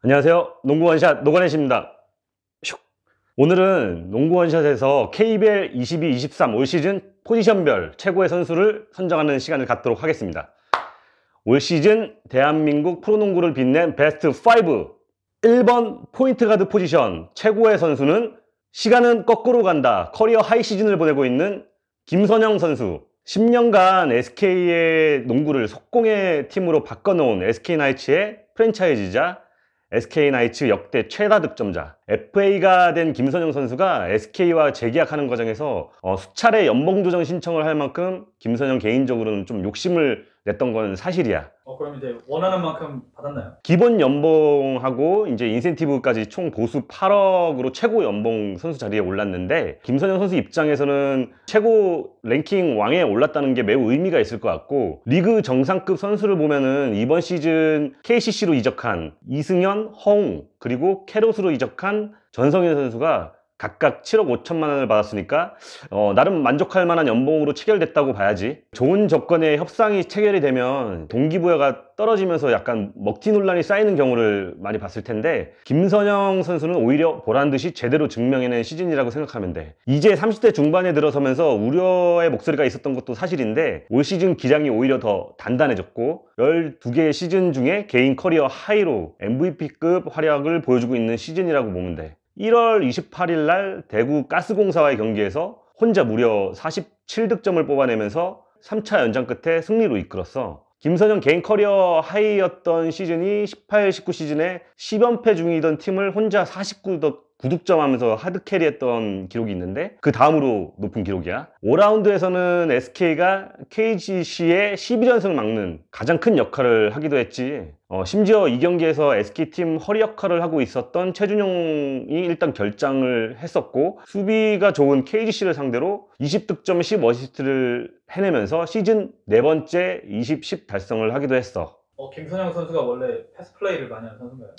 안녕하세요. 농구 원샷 노관혜씨입니다. 오늘은 농구 원샷에서 KBL 22-23 올 시즌 포지션별 최고의 선수를 선정하는 시간을 갖도록 하겠습니다. 올 시즌 대한민국 프로농구를 빛낸 베스트 5 1번 포인트가드 포지션 최고의 선수는 시간은 거꾸로 간다 커리어 하이 시즌을 보내고 있는 김선영 선수 10년간 SK의 농구를 속공의 팀으로 바꿔놓은 SK나이츠의 프랜차이즈자 SK 나이츠 역대 최다 득점자 FA가 된 김선영 선수가 SK와 재계약하는 과정에서 어, 수차례 연봉 조정 신청을 할 만큼 김선영 개인적으로는 좀 욕심을 냈던 건 사실이야. 어, 그럼 이제 원하는 만큼 받았나요? 기본 연봉하고 이제 인센티브까지 총 보수 8억으로 최고 연봉 선수 자리에 올랐는데 김선영 선수 입장에서는 최고 랭킹 왕에 올랐다는 게 매우 의미가 있을 것 같고 리그 정상급 선수를 보면은 이번 시즌 KCC로 이적한 이승현, 허웅 그리고 캐롯으로 이적한 전성현 선수가 각각 7억 5천만 원을 받았으니까 어, 나름 만족할 만한 연봉으로 체결됐다고 봐야지 좋은 조건의 협상이 체결이 되면 동기부여가 떨어지면서 약간 먹튀 논란이 쌓이는 경우를 많이 봤을 텐데 김선영 선수는 오히려 보란 듯이 제대로 증명해낸 시즌이라고 생각하면 돼 이제 30대 중반에 들어서면서 우려의 목소리가 있었던 것도 사실인데 올 시즌 기량이 오히려 더 단단해졌고 12개의 시즌 중에 개인 커리어 하이로 MVP급 활약을 보여주고 있는 시즌이라고 보면 돼 1월 28일 날 대구 가스공사와의 경기에서 혼자 무려 47득점을 뽑아내면서 3차 연장 끝에 승리로 이끌었어. 김선영 개인 커리어 하이였던 시즌이 18, 19 시즌에 10연패 중이던 팀을 혼자 49득 9득점 하면서 하드캐리 했던 기록이 있는데 그 다음으로 높은 기록이야 5라운드에서는 SK가 KGC의 12연승을 막는 가장 큰 역할을 하기도 했지 어, 심지어 이 경기에서 SK팀 허리 역할을 하고 있었던 최준용이 일단 결장을 했었고 수비가 좋은 KGC를 상대로 20득점 10어시스트를 해내면서 시즌 네 번째 20-10 달성을 하기도 했어 어, 김선영 선수가 원래 패스 플레이를 많이 하는 선수인가요?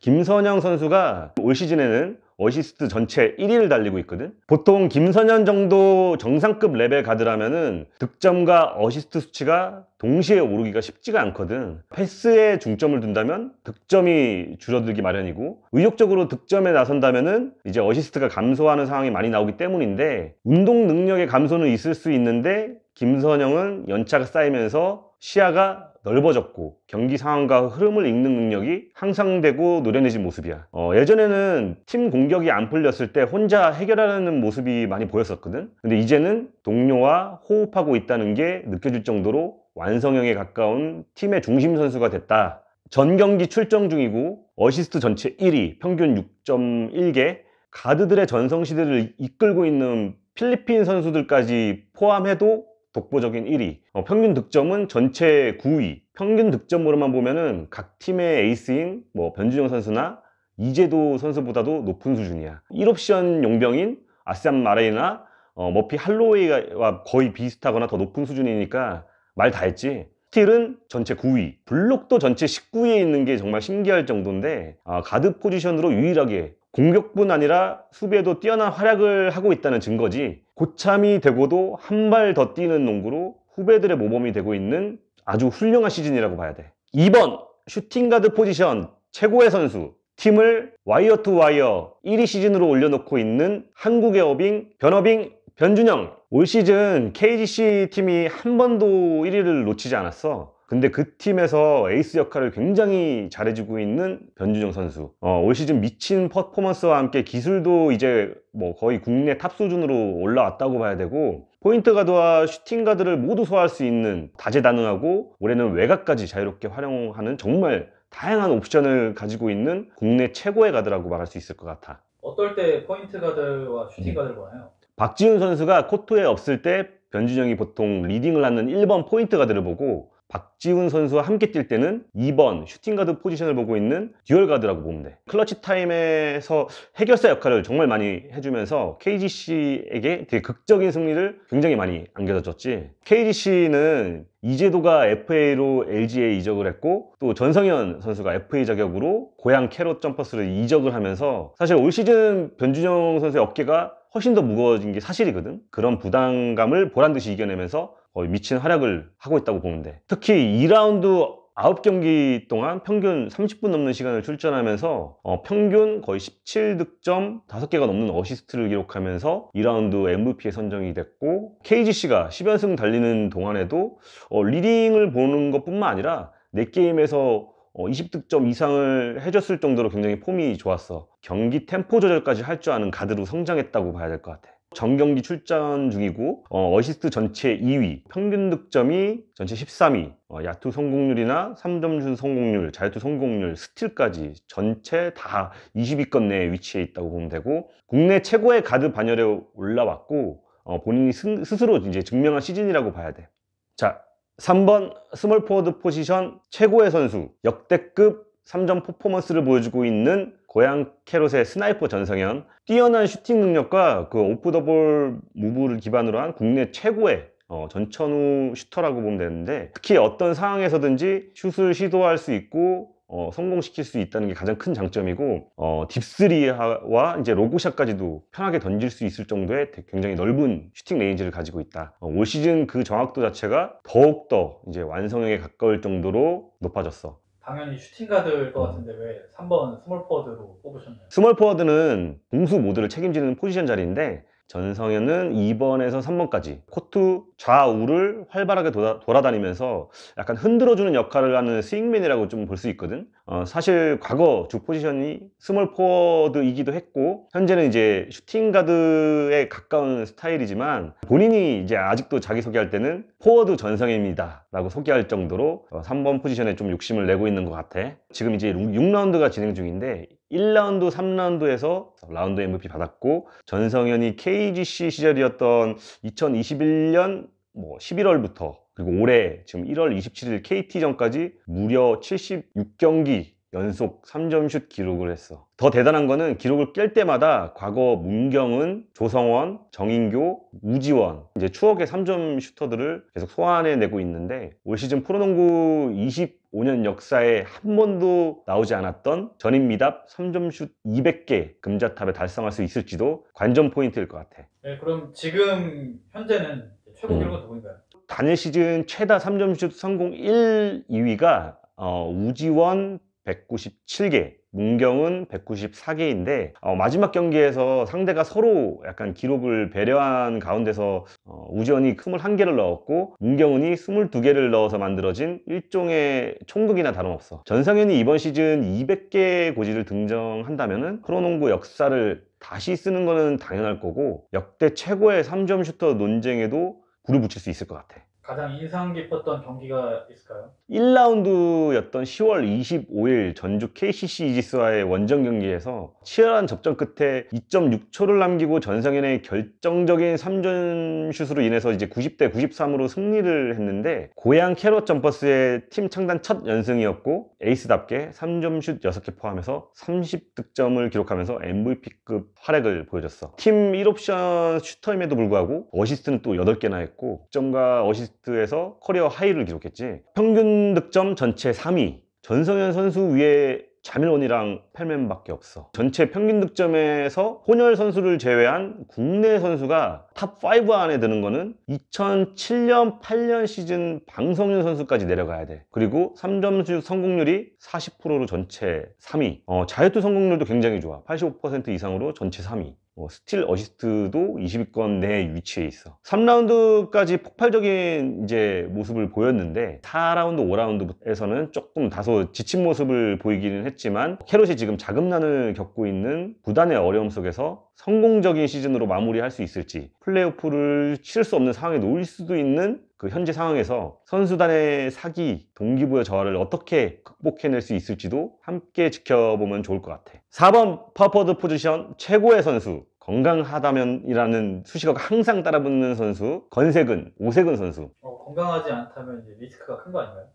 김선영 선수가 올 시즌에는 어시스트 전체 1위를 달리고 있거든 보통 김선현 정도 정상급 레벨 가드라면은 득점과 어시스트 수치가 동시에 오르기가 쉽지가 않거든 패스에 중점을 둔다면 득점이 줄어들기 마련이고 의욕적으로 득점에 나선다면은 이제 어시스트가 감소하는 상황이 많이 나오기 때문인데 운동 능력의 감소는 있을 수 있는데 김선영은 연차가 쌓이면서 시야가 넓어졌고 경기 상황과 흐름을 읽는 능력이 향상되고 노련해진 모습이야 어, 예전에는 팀 공격이 안 풀렸을 때 혼자 해결하는 모습이 많이 보였었거든 근데 이제는 동료와 호흡하고 있다는 게 느껴질 정도로 완성형에 가까운 팀의 중심 선수가 됐다 전 경기 출정 중이고 어시스트 전체 1위 평균 6.1개 가드들의 전성시대를 이끌고 있는 필리핀 선수들까지 포함해도 독보적인 1위 어, 평균 득점은 전체 9위 평균 득점으로만 보면은 각 팀의 에이스인 뭐 변준영 선수나 이재도 선수보다도 높은 수준이야 1옵션 용병인 아쌈 마레이나 어, 머피 할로웨이와 거의 비슷하거나 더 높은 수준이니까 말 다 했지 스틸은 전체 9위 블록도 전체 19위에 있는 게 정말 신기할 정도인데 아, 가드 포지션으로 유일하게 공격뿐 아니라 수비에도 뛰어난 활약을 하고 있다는 증거지 고참이 되고도 한 발 더 뛰는 농구로 후배들의 모범이 되고 있는 아주 훌륭한 시즌이라고 봐야 돼 2번 슈팅가드 포지션 최고의 선수 팀을 와이어 투 와이어 1위 시즌으로 올려놓고 있는 한국의 어빙 변어빙 변준영 올 시즌 KGC 팀이 한 번도 1위를 놓치지 않았어 근데 그 팀에서 에이스 역할을 굉장히 잘해주고 있는 변준영 선수 어, 올 시즌 미친 퍼포먼스와 함께 기술도 이제 뭐 거의 국내 탑 수준으로 올라왔다고 봐야 되고 포인트 가드와 슈팅 가드를 모두 소화할 수 있는 다재다능하고 올해는 외곽까지 자유롭게 활용하는 정말 다양한 옵션을 가지고 있는 국내 최고의 가드라고 말할 수 있을 것 같아 어떨 때 포인트 가드와 슈팅 네. 가드를 보나요? 박지훈 선수가 코트에 없을 때 변준영이 보통 리딩을 하는 1번 포인트 가드를 보고 박지훈 선수와 함께 뛸 때는 2번 슈팅가드 포지션을 보고 있는 듀얼가드라고 보면 돼 클러치 타임에서 해결사 역할을 정말 많이 해주면서 KGC에게 되게 극적인 승리를 굉장히 많이 안겨다 줬지 KGC는 이재도가 FA로 LG에 이적을 했고 또 전성현 선수가 FA 자격으로 고향 캐롯 점퍼스를 이적을 하면서 사실 올 시즌 변준영 선수의 어깨가 훨씬 더 무거워진 게 사실이거든 그런 부담감을 보란듯이 이겨내면서 거의 미친 활약을 하고 있다고 보는데 특히 2라운드 9경기 동안 평균 30분 넘는 시간을 출전하면서 어, 평균 거의 17득점 5개가 넘는 어시스트를 기록하면서 2라운드 MVP에 선정이 됐고 KGC가 10연승 달리는 동안에도 어, 리딩을 보는 것뿐만 아니라 4게임에서 어, 20득점 이상을 해줬을 정도로 굉장히 폼이 좋았어 경기 템포 조절까지 할 줄 아는 가드로 성장했다고 봐야 될 것 같아 정경기 출전 중이고 어, 시스트 전체 2위, 평균 득점이 전체 13위, 어, 야투 성공률이나 3점슛 성공률, 자유투 성공률, 스틸까지 전체 다 20위권 내에 위치해 있다고 보면 되고 국내 최고의 가드 반열에 올라왔고 어, 본인이 스, 스스로 이제 증명한 시즌이라고 봐야 돼. 자, 3번 스몰 포워드 포지션 최고의 선수, 역대급 3점 퍼포먼스를 보여주고 있는 고양 캐롯의 스나이퍼 전성현 뛰어난 슈팅 능력과 그 오프 더볼 무브를 기반으로 한 국내 최고의 어, 전천후 슈터라고 보면 되는데 특히 어떤 상황에서든지 슛을 시도할 수 있고 어, 성공시킬 수 있다는 게 가장 큰 장점이고 어, 딥3와 이제 로고샷까지도 편하게 던질 수 있을 정도의 굉장히 넓은 슈팅 레인지를 가지고 있다 어, 올 시즌 그 정확도 자체가 더욱더 이제 완성형에 가까울 정도로 높아졌어 당연히 슈팅가드일 것 음. 같은데 왜 3번 스몰 포워드로 뽑으셨나요? 스몰 포워드는 공수 모드를 책임지는 포지션 자리인데 전성현은 2번에서 3번까지 코트 좌우를 활발하게 돌아, 다니면서 약간 흔들어주는 역할을 하는 스윙맨이라고 좀 볼 수 있거든 어, 사실 과거 주 포지션이 스몰 포워드이기도 했고 현재는 이제 슈팅 가드에 가까운 스타일이지만 본인이 이제 아직도 자기 소개할 때는 포워드 전성입니다 라고 소개할 정도로 어, 3번 포지션에 좀 욕심을 내고 있는 것 같아 지금 이제 6라운드가 진행 중인데 1라운드, 3라운드에서 라운드 MVP 받았고 전성현이 KGC 시절이었던 2021년 뭐 11월부터 그리고 올해 지금 1월 27일 KT전까지 무려 76경기 연속 3점슛 기록을 했어. 더 대단한 거는 기록을 깰 때마다 과거 문경은, 조성원, 정인교, 우지원 이제 추억의 3점 슈터들을 계속 소환해내고 있는데 올 시즌 프로농구 25년 역사에 한 번도 나오지 않았던 전임미답 3점슛 200개 금자탑에 달성할 수 있을지도 관전 포인트일 것 같아. 네, 그럼 지금 현재는 최고 음. 기록은 누구인가요? 단일 시즌 최다 3점슛 성공 1, 2위가 어, 우지원 197개, 문경은 194개인데 어, 마지막 경기에서 상대가 서로 약간 기록을 배려한 가운데서 어, 우지원이 21개를 넣었고 문경은이 22개를 넣어서 만들어진 일종의 총극이나 다름없어 전상현이 이번 시즌 200개의 고지를 등정한다면 은 프로농구 역사를 다시 쓰는 것은 당연할 거고 역대 최고의 3점 슈터 논쟁에도 불을 붙일 수 있을 것 같아 가장 인상 깊었던 경기가 있을까요? 1라운드였던 10월 25일 전주 KCC 이지스와의 원정 경기에서 치열한 접전 끝에 2.6초를 남기고 전성현의 결정적인 3전 슛으로 인해서 이제 90대 93으로 승리를 했는데 고양 캐럿 점퍼스의 팀 창단 첫 연승이었고 에이스답게 3점 슛 6개 포함해서 30득점을 기록하면서 MVP급 활약을 보여줬어. 팀 1옵션 슈터임에도 불구하고 어시스트는 또 8개나 했고 점과 어시스트 어시스트에서 커리어 하이를 기록했지 평균 득점 전체 3위 전성현 선수 위에 자밀원이랑 펠맨밖에 없어 전체 평균 득점에서 혼혈 선수를 제외한 국내 선수가 탑 5 안에 드는 거는 2007년 8년 시즌 방성윤 선수까지 내려가야 돼 그리고 3점슛 성공률이 40%로 전체 3위 어, 자유투 성공률도 굉장히 좋아 85% 이상으로 전체 3위 뭐 스틸 어시스트도 20위권 내 위치에 있어 3라운드까지 폭발적인 이제 모습을 보였는데 4라운드 5라운드에서는 조금 다소 지친 모습을 보이기는 했지만 캐롯이 지금 자금난을 겪고 있는 부단의 어려움 속에서 성공적인 시즌으로 마무리할 수 있을지 플레이오프를 치를 수 없는 상황에 놓일 수도 있는 그 현재 상황에서 선수단의 사기, 동기부여 저하를 어떻게 극복해낼 수 있을지도 함께 지켜보면 좋을 것 같아. 4번 퍼워포드 포지션 최고의 선수 건강하다면이라는 수식어가 항상 따라붙는 선수 건세근, 오세근 선수 어, 건강하지 않다면 이제 리스크가 큰 거 아닌가요?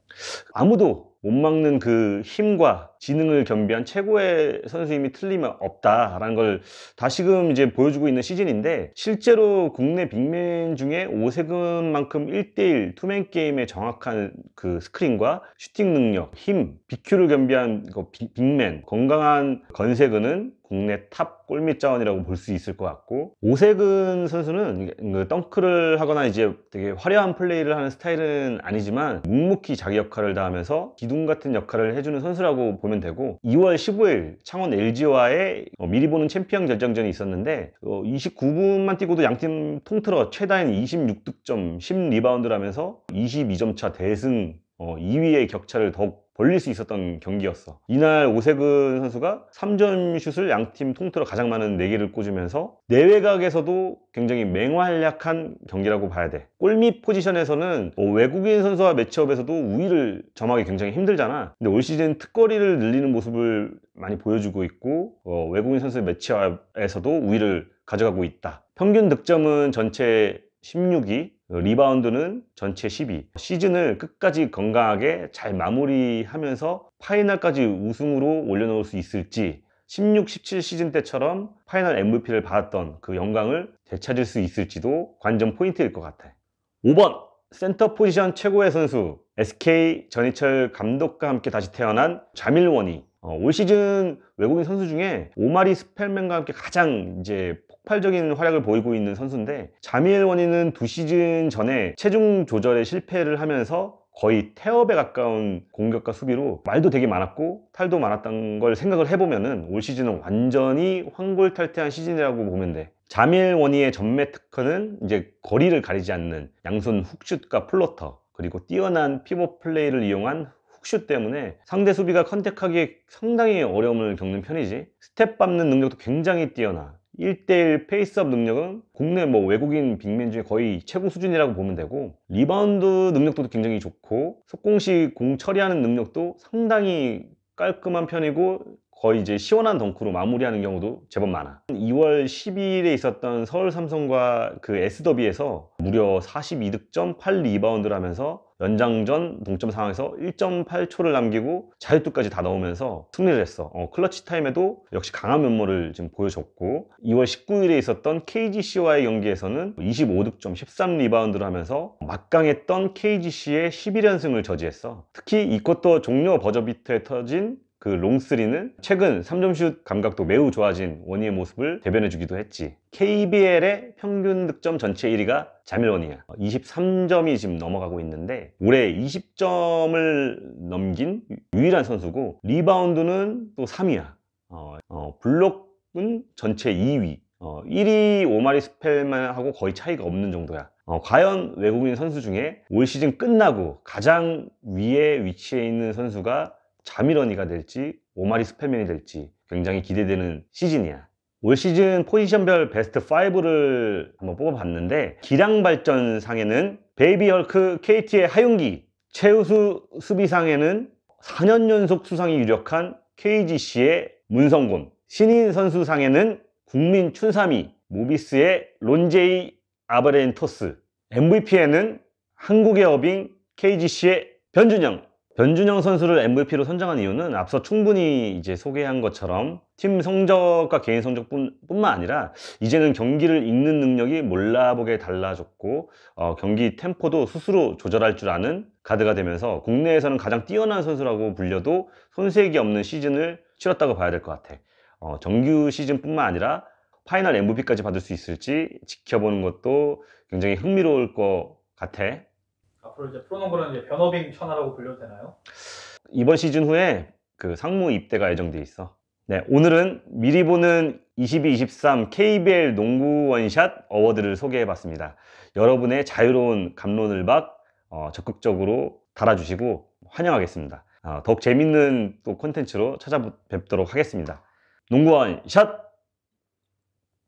아무도 못 막는 그 힘과 지능을 겸비한 최고의 선수임이 틀림은 없다라는 걸 다시금 이제 보여주고 있는 시즌인데 실제로 국내 빅맨 중에 오세근만큼 1대1 투맨 게임의 정확한 그 스크린과 슈팅 능력, 힘, b 큐를 겸비한 그 빅맨, 건강한 건세근은 국내 탑 골밑 자원이라고 볼 수 있을 것 같고 오세근 선수는 그 덩크를 하거나 이제 되게 화려한 플레이를 하는 스타일은 아니지만 묵묵히 자기 역할을 다하면서 기둥 같은 역할을 해주는 선수라고 보면 되고 2월 15일 창원 LG와의 어, 미리 보는 챔피언 결정전이 있었는데 어, 29분만 뛰고도 양팀 통틀어 최다인 26득점 10리바운드라면서 22점 차 대승 어, 2위의 격차를 더욱 벌릴 수 있었던 경기였어 이날 오세근 선수가 3점 슛을 양 팀 통틀어 가장 많은 4개를 꽂으면서 내외각에서도 굉장히 맹활약한 경기라고 봐야 돼 골밑 포지션에서는 뭐 외국인 선수와 매치업에서도 우위를 점하기 굉장히 힘들잖아 근데 올 시즌 특거리를 늘리는 모습을 많이 보여주고 있고 어, 외국인 선수의 매치업에서도 우위를 가져가고 있다 평균 득점은 전체 16위 어, 리바운드는 전체 1 0위 시즌을 끝까지 건강하게 잘 마무리하면서 파이널까지 우승으로 올려놓을 수 있을지 16, 17 시즌 때처럼 파이널 MVP를 받았던 그 영광을 되찾을 수 있을지도 관전 포인트일 것 같아 5번 센터 포지션 최고의 선수 SK 전희철 감독과 함께 다시 태어난 자밀원이 어, 올 시즌 외국인 선수 중에 오마리 스펠맨과 함께 가장 이제 폭발적인 활약을 보이고 있는 선수인데 자미엘 원인은 두 시즌 전에 체중 조절에 실패를 하면서 거의 태업에 가까운 공격과 수비로 말도 되게 많았고 탈도 많았던 걸 생각을 해보면올 시즌은 완전히 황골탈퇴한 시즌이라고 보면 돼. 자밀 원희의 전매 특허는 이제 거리를 가리지 않는 양손 훅슛과 플로터 그리고 뛰어난 피벗 플레이를 이용한 훅슛 때문에 상대 수비가 컨택하기에 상당히 어려움을 겪는 편이지 스텝 밟는 능력도 굉장히 뛰어나 1대1 페이스업 능력은 국내 뭐 외국인 빅맨 중에 거의 최고 수준이라고 보면 되고 리바운드 능력도 굉장히 좋고 속공시 공 처리하는 능력도 상당히 깔끔한 편이고 거의 이제 시원한 덩크로 마무리하는 경우도 제법 많아 2월 12일에 있었던 서울 삼성과 그 S더비에서 무려 42득점 8리바운드를 하면서 연장전 동점 상황에서 1.8초를 남기고 자유투까지 다 넣으면서 승리를 했어 어, 클러치 타임에도 역시 강한 면모를 지금 보여줬고 2월 19일에 있었던 KGC와의 경기에서는 25득점 13리바운드를 하면서 막강했던 KGC의 11연승을 저지했어 특히 이쿼터 종료 버저비트에 터진 그 롱스리는 최근 3점슛 감각도 매우 좋아진 원희의 모습을 대변해주기도 했지 KBL의 평균 득점 전체 1위가 자밀원이야 23점이 지금 넘어가고 있는데 올해 20점을 넘긴 유일한 선수고 리바운드는 또 3위야 어, 어, 블록은 전체 2위 어, 1위 오마리 스펠만 하고 거의 차이가 없는 정도야 어, 과연 외국인 선수 중에 올 시즌 끝나고 가장 위에 위치해 있는 선수가 자미러니가 될지 오마리 스페맨이 될지 굉장히 기대되는 시즌이야 올 시즌 포지션별 베스트 5를 한번 뽑아봤는데 기량 발전상에는 베이비 헐크 KT의 하윤기 최우수 수비상에는 4년 연속 수상이 유력한 KGC의 문성곤 신인 선수상에는 국민 춘삼이 모비스의 론제이 아브렌토스 MVP에는 한국의 어빙 KGC의 변준영 변준영 선수를 MVP로 선정한 이유는 앞서 충분히 이제 소개한 것처럼 팀 성적과 개인 성적뿐만 아니라 이제는 경기를 읽는 능력이 몰라보게 달라졌고 어, 경기 템포도 스스로 조절할 줄 아는 가드가 되면서 국내에서는 가장 뛰어난 선수라고 불려도 손색이 없는 시즌을 치렀다고 봐야 될 것 같아. 어, 정규 시즌뿐만 아니라 파이널 MVP까지 받을 수 있을지 지켜보는 것도 굉장히 흥미로울 것 같아. 앞으로 이제 프로농구는 이제 변호빙 천하라고 불려도 되나요? 이번 시즌 후에 그 상무 입대가 예정돼 있어. 네, 오늘은 미리 보는 22-23 KBL 농구 원샷 어워드를 소개해봤습니다. 여러분의 자유로운 감론을 막 어, 적극적으로 달아주시고 환영하겠습니다. 어, 더욱 재밌는 또 콘텐츠로 찾아뵙도록 하겠습니다. 농구 원샷!